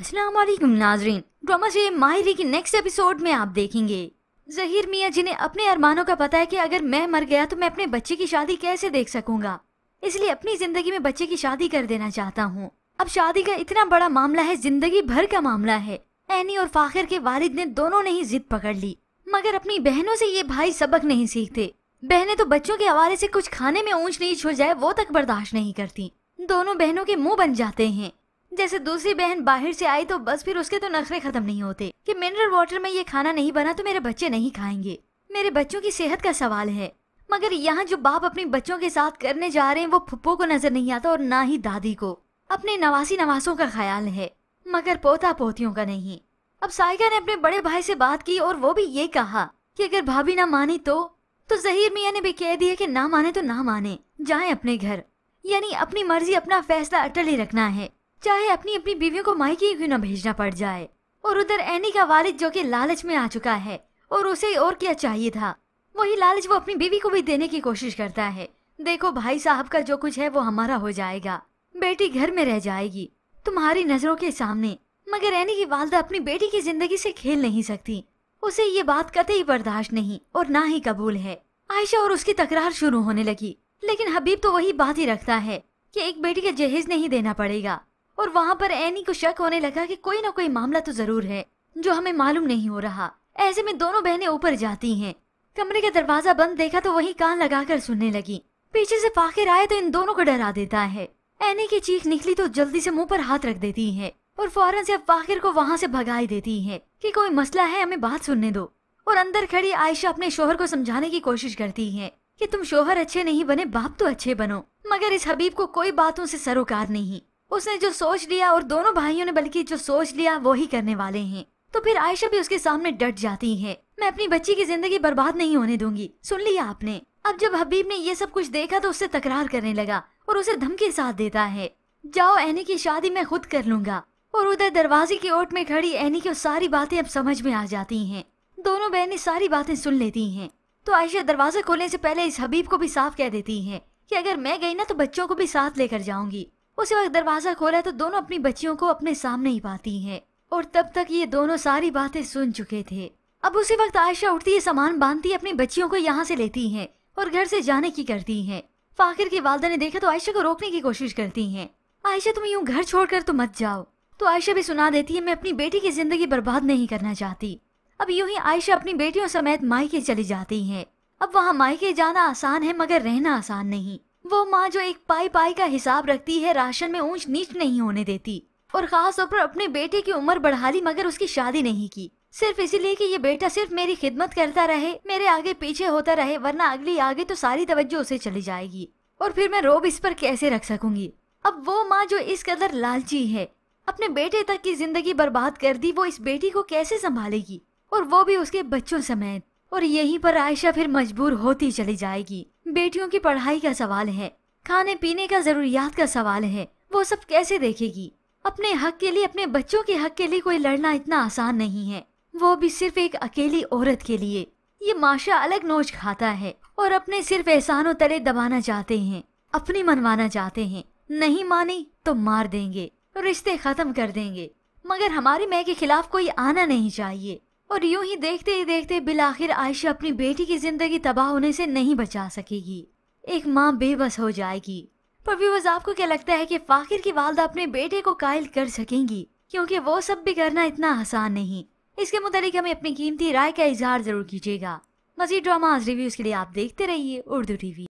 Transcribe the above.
असलम नाजरीन ड्रामा से माहिरी की नेक्स्ट एपिसोड में आप देखेंगे जहीर मियाँ जिन्हें अपने अरमानों का पता है कि अगर मैं मर गया तो मैं अपने बच्चे की शादी कैसे देख सकूंगा इसलिए अपनी जिंदगी में बच्चे की शादी कर देना चाहता हूँ अब शादी का इतना बड़ा मामला है जिंदगी भर का मामला है एनी और फाखिर के वालिद ने दोनों ने ही जिद पकड़ ली मगर अपनी बहनों से ये भाई सबक नहीं सीखते बहनें तो बच्चों के हवाले से कुछ खाने में ऊंच नीच हो जाए वो तक बर्दाश्त नहीं करती दोनों बहनों के मुंह बन जाते हैं जैसे दूसरी बहन बाहर से आई तो बस फिर उसके तो नखरे खत्म नहीं होते कि मिनरल वाटर में ये खाना नहीं बना तो मेरे बच्चे नहीं खाएंगे मेरे बच्चों की सेहत का सवाल है मगर यहाँ जो बाप अपने बच्चों के साथ करने जा रहे हैं वो फुप्पो को नजर नहीं आता और ना ही दादी को अपने नवासी नवासों का ख्याल है मगर पोता पोतियों का नहीं अब साइका ने अपने बड़े भाई से बात की और वो भी ये कहा कि अगर भाभी ना माने तो तो जहीर मियाँ ने भी कह दिया कि ना माने तो ना माने जाए अपने घर यानी अपनी मर्जी अपना फैसला अटल ही रखना है चाहे अपनी अपनी बीवियों को मायके क्यों ना भेजना पड़ जाए और उधर एनी का वालिद जो कि लालच में आ चुका है और उसे और क्या चाहिए था वही लालच वो अपनी बीवी को भी देने की कोशिश करता है देखो भाई साहब का जो कुछ है वो हमारा हो जाएगा बेटी घर में रह जाएगी तुम्हारी नजरों के सामने मगर एनी की वालदा अपनी बेटी की जिंदगी से खेल नहीं सकती उसे ये बात कतई बर्दाश्त नहीं और ना ही कबूल है आयशा और उसकी तकरार शुरू होने लगी लेकिन हबीब तो वही बात ही रखता है कि एक बेटी का जहेज नहीं देना पड़ेगा और वहाँ पर एनी को शक होने लगा कि कोई ना कोई मामला तो जरूर है जो हमें मालूम नहीं हो रहा ऐसे में दोनों बहनें ऊपर जाती हैं। कमरे का दरवाजा बंद देखा तो वही कान लगाकर सुनने लगी पीछे से फाखिर आए तो इन दोनों को डरा देता है एनी की चीख निकली तो जल्दी से मुंह पर हाथ रख देती है और फौरन से फाखिर को वहाँ से भगाई देती है की कोई मसला है हमें बात सुनने दो और अंदर खड़ी आयशा अपने शोहर को समझाने की कोशिश करती है कि तुम शोहर अच्छे नहीं बने बाप तो अच्छे बनो मगर इस हबीब को कोई बातों से सरोकार नहीं उसने जो सोच लिया और दोनों भाइयों ने बल्कि जो सोच लिया वो ही करने वाले हैं तो फिर आयशा भी उसके सामने डट जाती है मैं अपनी बच्ची की जिंदगी बर्बाद नहीं होने दूंगी सुन लिया आपने अब जब हबीब ने ये सब कुछ देखा तो उससे तकरार करने लगा और उसे धमकी साथ देता है जाओ एनी की शादी मैं खुद कर लूंगा और उधर दरवाजे की ओट में खड़ी एनी की सारी बातें अब समझ में आ जाती हैं। दोनों बहनें सारी बातें सुन लेती हैं तो आयशा दरवाजा खोलने से पहले इस हबीब को भी साफ कह देती है कि अगर मैं गई ना तो बच्चों को भी साथ लेकर जाऊंगी उसी वक्त दरवाजा खोला तो दोनों अपनी बच्चियों को अपने सामने ही पाती है और तब तक ये दोनों सारी बातें सुन चुके थे अब उसी वक्त आयशा उठती है सामान बांधती अपनी बच्चियों को यहाँ से लेती है और घर से जाने की करती है फाकिर की वालदा ने देखा तो आयशा को रोकने की कोशिश करती है आयशा तुम यूँ घर छोड़कर तो मत जाओ तो आयशा भी सुना देती है मैं अपनी बेटी की जिंदगी बर्बाद नहीं करना चाहती अब यूं ही आयशा अपनी बेटियों समेत मायके चली जाती है अब वहाँ मायके जाना आसान है मगर रहना आसान नहीं वो माँ जो एक पाई पाई का हिसाब रखती है राशन में ऊंच नीच नहीं होने देती और खास तौर पर अपने बेटे की उम्र बढ़ा ली मगर उसकी शादी नहीं की सिर्फ इसीलिए कि ये बेटा सिर्फ मेरी खिदमत करता रहे मेरे आगे पीछे होता रहे वरना अगली आगे तो सारी तवज्जो उसे चली जाएगी और फिर मैं रोब इस पर कैसे रख सकूंगी अब वो माँ जो इस कदर लालची है अपने बेटे तक की जिंदगी बर्बाद कर दी वो इस बेटी को कैसे संभालेगी और वो भी उसके बच्चों समेत और यहीं पर आयशा फिर मजबूर होती चली जाएगी बेटियों की पढ़ाई का सवाल है खाने पीने का जरूरियात का सवाल है वो सब कैसे देखेगी अपने हक के लिए अपने बच्चों के हक के लिए कोई लड़ना इतना आसान नहीं है वो भी सिर्फ एक अकेली औरत के लिए ये माशा अलग नोच खाता है और अपने सिर्फ एहसानों तले दबाना चाहते हैं अपनी मनवाना चाहते हैं नहीं मानी तो मार देंगे रिश्ते खत्म कर देंगे मगर हमारी मैं के खिलाफ कोई आना नहीं चाहिए और यूं ही देखते ही देखते बिल आखिर आयशा अपनी बेटी की जिंदगी तबाह होने से नहीं बचा सकेगी एक माँ बेबस हो जाएगी पर व्यूवर्स आपको क्या लगता है कि फाकिर की वालदा अपने बेटे को कायल कर सकेंगी क्योंकि वो सब भी करना इतना आसान नहीं इसके मुतालिक हमें अपनी कीमती राय का इजहार जरूर कीजिएगा मजीद ड्रामाज रिव्यूज के लिए आप देखते रहिए उर्दू टीवी